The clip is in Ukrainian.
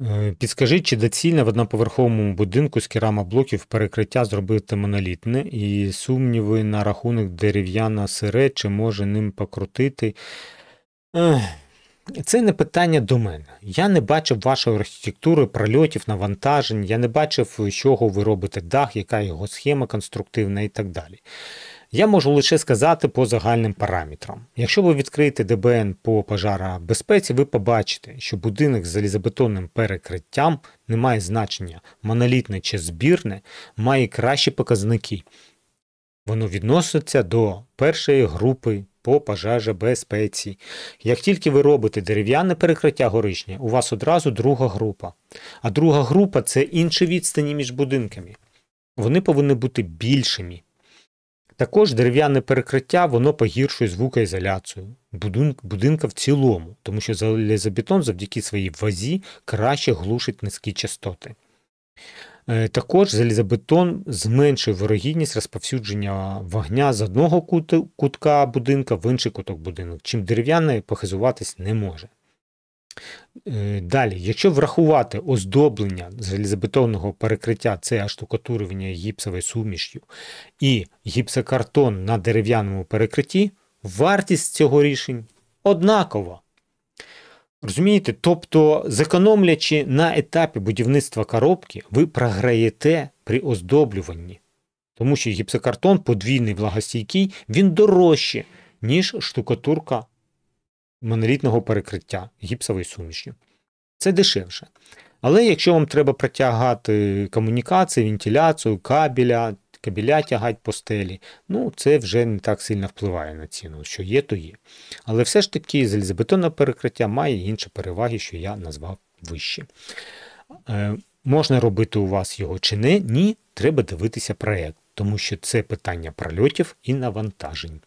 Е, Підскажіть, чи доцільно в одноповерховому будинку з керамоблоків перекриття зробити монолітне і сумніви на рахунок дерев'яна сире, чи може ним покрутити? Це не питання до мене. Я не бачив вашої архітектури, прольотів, навантажень, я не бачив, чого ви робите дах, яка його схема конструктивна і так далі. Я можу лише сказати по загальним параметрам. Якщо ви відкриєте ДБН по пожаробезпеці, ви побачите, що будинок з залізобетонним перекриттям не має значення, монолітне чи збірне, має кращі показники. Воно відноситься до першої групи по пожежебезпеці. Як тільки ви робите дерев'яне перекриття горишня, у вас одразу друга група. А друга група це інші відстані між будинками. Вони повинні бути більшими. Також дерев'яне перекриття воно погіршує звукоізоляцію будинка в цілому, тому що залізобетон завдяки своїй вазі краще глушить низькі частоти. Е, також залізобетон зменшує ворогідність розповсюдження вогня з одного кутка будинка в інший куток будинку, чим дерев'яне похизуватись не може. Е, далі, якщо врахувати оздоблення залізобетонного перекриття, це штукатурування гіпсовою суміш'ю і гіпсокартон на дерев'яному перекритті, вартість цього рішень однакова. Розумієте? Тобто, зекономлячи на етапі будівництва коробки, ви програєте при оздоблюванні, тому що гіпсокартон подвійний влагостійкий, він дорожче, ніж штукатурка монолітного перекриття гіпсової сумішю. Це дешевше. Але якщо вам треба протягати комунікації, вентиляцію, кабеля, кабеля тягати по стелі, ну це вже не так сильно впливає на ціну. Що є, то є. Але все ж таки залізобетонне перекриття має інші переваги, що я назвав вище. Е, можна робити у вас його чи не, ні, треба дивитися проект, тому що це питання прольотів і навантажень.